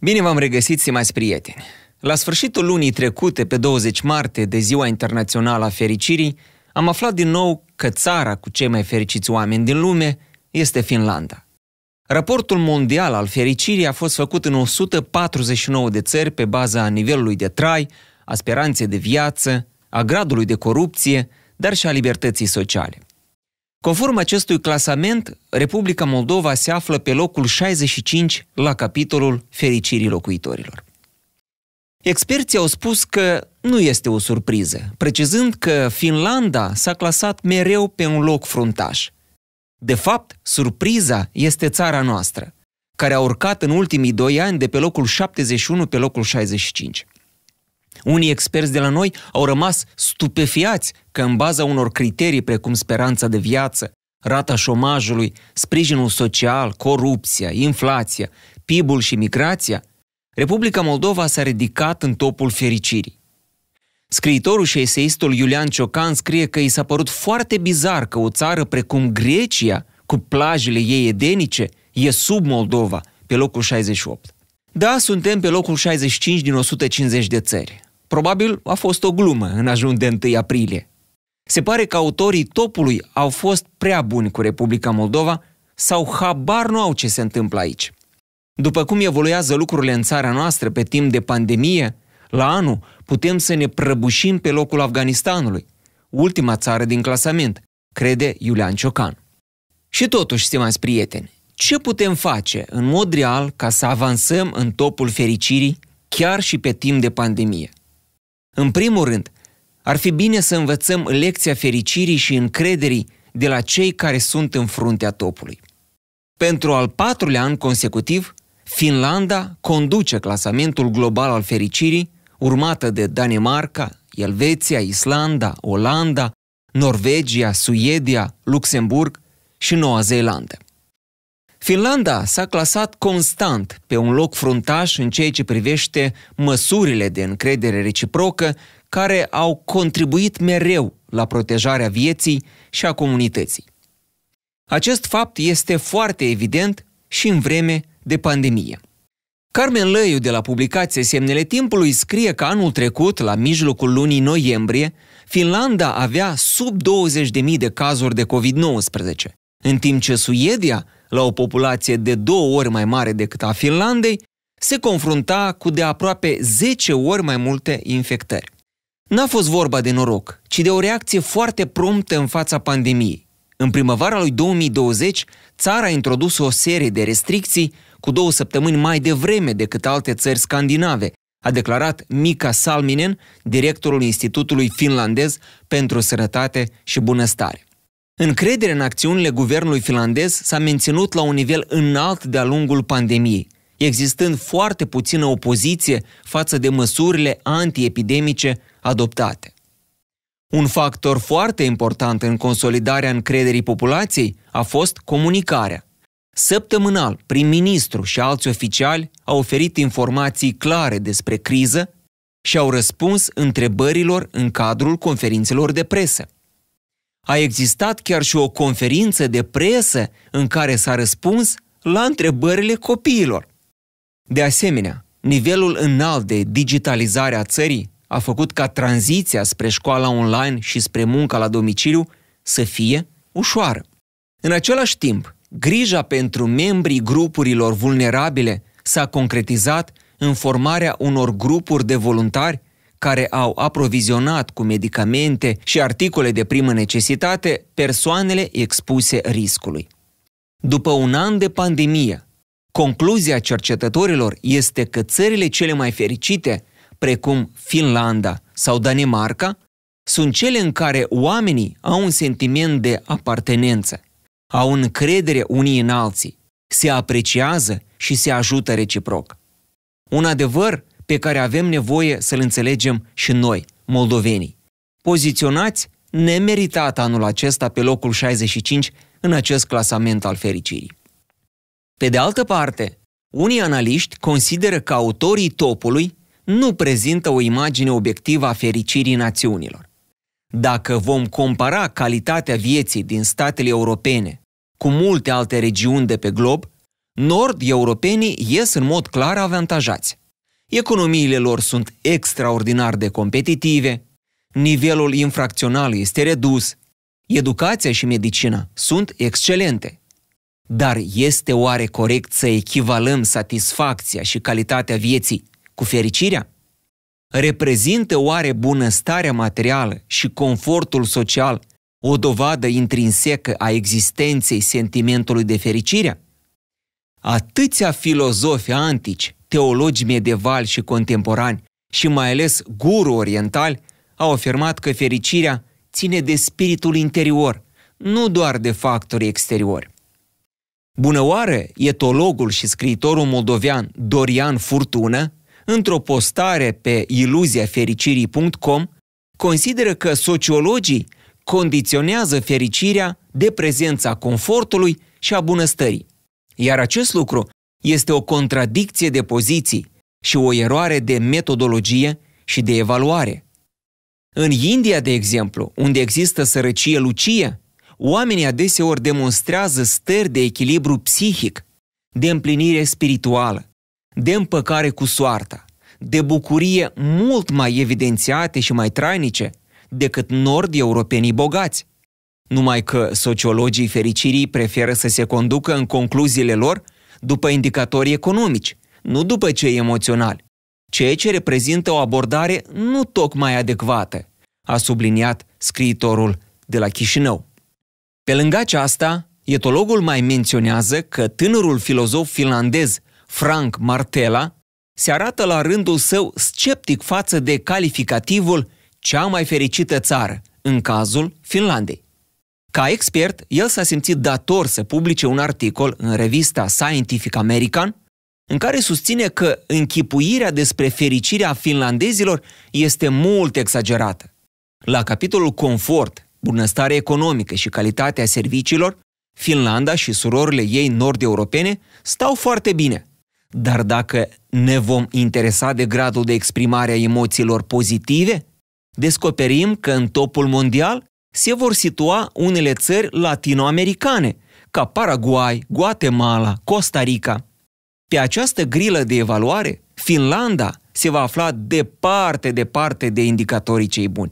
Bine v-am regăsit, stimați prieteni! La sfârșitul lunii trecute, pe 20 martie, de Ziua Internațională a Fericirii, am aflat din nou că țara cu cei mai fericiți oameni din lume este Finlanda. Raportul mondial al fericirii a fost făcut în 149 de țări pe baza nivelului de trai, a speranței de viață, a gradului de corupție, dar și a libertății sociale. Conform acestui clasament, Republica Moldova se află pe locul 65 la capitolul fericirii locuitorilor. Experții au spus că nu este o surpriză, precizând că Finlanda s-a clasat mereu pe un loc fruntaș. De fapt, surpriza este țara noastră, care a urcat în ultimii doi ani de pe locul 71 pe locul 65. Unii experți de la noi au rămas stupefiați că în baza unor criterii precum speranța de viață, rata șomajului, sprijinul social, corupția, inflația, PIB-ul și migrația, Republica Moldova s-a ridicat în topul fericirii. Scriitorul și eseistul Iulian Ciocan scrie că i s-a părut foarte bizar că o țară precum Grecia, cu plajele ei edenice, e sub Moldova, pe locul 68. Da, suntem pe locul 65 din 150 de țări. Probabil a fost o glumă în ajun de 1 aprilie. Se pare că autorii topului au fost prea buni cu Republica Moldova sau habar nu au ce se întâmplă aici. După cum evoluează lucrurile în țara noastră pe timp de pandemie, la anul putem să ne prăbușim pe locul Afganistanului, ultima țară din clasament, crede Iulian Ciocan. Și totuși, stimați prieteni, ce putem face în mod real ca să avansăm în topul fericirii chiar și pe timp de pandemie? În primul rând, ar fi bine să învățăm lecția fericirii și încrederii de la cei care sunt în fruntea topului. Pentru al patrulea an consecutiv, Finlanda conduce clasamentul global al fericirii, urmată de Danemarca, Elveția, Islanda, Olanda, Norvegia, Suedia, Luxemburg și Noua Zeelandă. Finlanda s-a clasat constant pe un loc fruntaș în ceea ce privește măsurile de încredere reciprocă care au contribuit mereu la protejarea vieții și a comunității. Acest fapt este foarte evident și în vreme de pandemie. Carmen Lăiu de la publicație Semnele Timpului scrie că anul trecut, la mijlocul lunii noiembrie, Finlanda avea sub 20.000 de cazuri de COVID-19, în timp ce Suedia la o populație de două ori mai mare decât a Finlandei, se confrunta cu de aproape 10 ori mai multe infectări. N-a fost vorba de noroc, ci de o reacție foarte promptă în fața pandemiei. În primăvara lui 2020, țara a introdus o serie de restricții cu două săptămâni mai devreme decât alte țări scandinave, a declarat Mika Salminen, directorul Institutului Finlandez pentru Sănătate și Bunăstare. Încrederea în acțiunile guvernului finlandez s-a menținut la un nivel înalt de-a lungul pandemiei, existând foarte puțină opoziție față de măsurile antiepidemice adoptate. Un factor foarte important în consolidarea încrederii populației a fost comunicarea. Săptămânal, prim-ministru și alți oficiali au oferit informații clare despre criză și au răspuns întrebărilor în cadrul conferințelor de presă. A existat chiar și o conferință de presă în care s-a răspuns la întrebările copiilor. De asemenea, nivelul înalt de digitalizare a țării a făcut ca tranziția spre școala online și spre munca la domiciliu să fie ușoară. În același timp, grija pentru membrii grupurilor vulnerabile s-a concretizat în formarea unor grupuri de voluntari care au aprovizionat cu medicamente și articole de primă necesitate persoanele expuse riscului. După un an de pandemie, concluzia cercetătorilor este că țările cele mai fericite, precum Finlanda sau Danemarca, sunt cele în care oamenii au un sentiment de apartenență, au încredere unii în alții, se apreciază și se ajută reciproc. Un adevăr pe care avem nevoie să-l înțelegem și noi, moldovenii. Poziționați nemeritat anul acesta pe locul 65 în acest clasament al fericirii. Pe de altă parte, unii analiști consideră că autorii topului nu prezintă o imagine obiectivă a fericirii națiunilor. Dacă vom compara calitatea vieții din statele europene cu multe alte regiuni de pe glob, nord-europenii ies în mod clar avantajați economiile lor sunt extraordinar de competitive, nivelul infracțional este redus, educația și medicina sunt excelente. Dar este oare corect să echivalăm satisfacția și calitatea vieții cu fericirea? Reprezintă oare bunăstarea materială și confortul social o dovadă intrinsecă a existenței sentimentului de fericire? Atâția filozofi antici teologi medievali și contemporani și mai ales guru orientali au afirmat că fericirea ține de spiritul interior, nu doar de factorii exteriori. Bunăoare, etologul și scriitorul moldovean Dorian Furtună, într-o postare pe iluziafericirii.com, consideră că sociologii condiționează fericirea de prezența confortului și a bunăstării. Iar acest lucru este o contradicție de poziții și o eroare de metodologie și de evaluare. În India, de exemplu, unde există sărăcie lucie, oamenii adeseori demonstrează stări de echilibru psihic, de împlinire spirituală, de împăcare cu soarta, de bucurie mult mai evidențiate și mai trainice decât nord-europenii bogați. Numai că sociologii fericirii preferă să se conducă în concluziile lor după indicatori economici, nu după cei emoționali, ceea ce reprezintă o abordare nu tocmai adecvată, a subliniat scriitorul de la Chișinău. Pe lângă aceasta, etologul mai menționează că tânărul filozof finlandez Frank Martela se arată la rândul său sceptic față de calificativul cea mai fericită țară, în cazul Finlandei. Ca expert, el s-a simțit dator să publice un articol în revista Scientific American, în care susține că închipuirea despre fericirea finlandezilor este mult exagerată. La capitolul confort, bunăstare economică și calitatea serviciilor, Finlanda și surorile ei nord-europene stau foarte bine. Dar dacă ne vom interesa de gradul de exprimare a emoțiilor pozitive, descoperim că în topul mondial se vor situa unele țări latinoamericane, ca Paraguay, Guatemala, Costa Rica. Pe această grilă de evaluare, Finlanda se va afla departe, departe de indicatorii cei buni.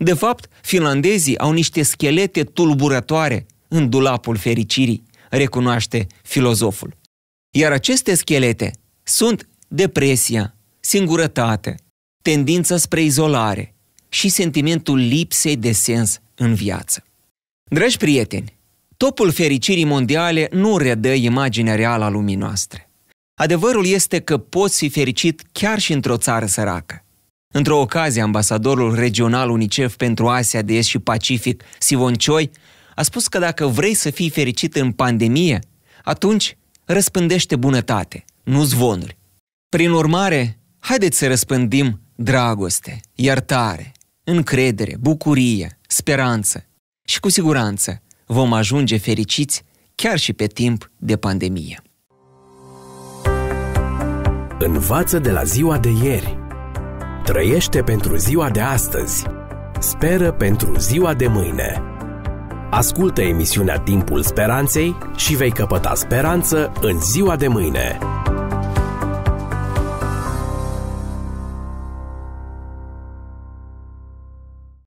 De fapt, finlandezii au niște schelete tulburătoare în dulapul fericirii, recunoaște filozoful. Iar aceste schelete sunt depresia, singurătate, tendința spre izolare, și sentimentul lipsei de sens în viață. Dragi prieteni, topul fericirii mondiale nu redă imaginea reală a lumii noastre. Adevărul este că poți fi fericit chiar și într-o țară săracă. Într-o ocazie, ambasadorul regional UNICEF pentru Asia de Est și Pacific, Sivon Choi, a spus că dacă vrei să fii fericit în pandemie, atunci răspândește bunătate, nu zvonuri. Prin urmare, haideți să răspândim dragoste, iertare, încredere, bucurie, speranță și cu siguranță vom ajunge fericiți chiar și pe timp de pandemie. Învață de la ziua de ieri. Trăiește pentru ziua de astăzi. Speră pentru ziua de mâine. Ascultă emisiunea Timpul Speranței și vei căpăta speranță în ziua de mâine.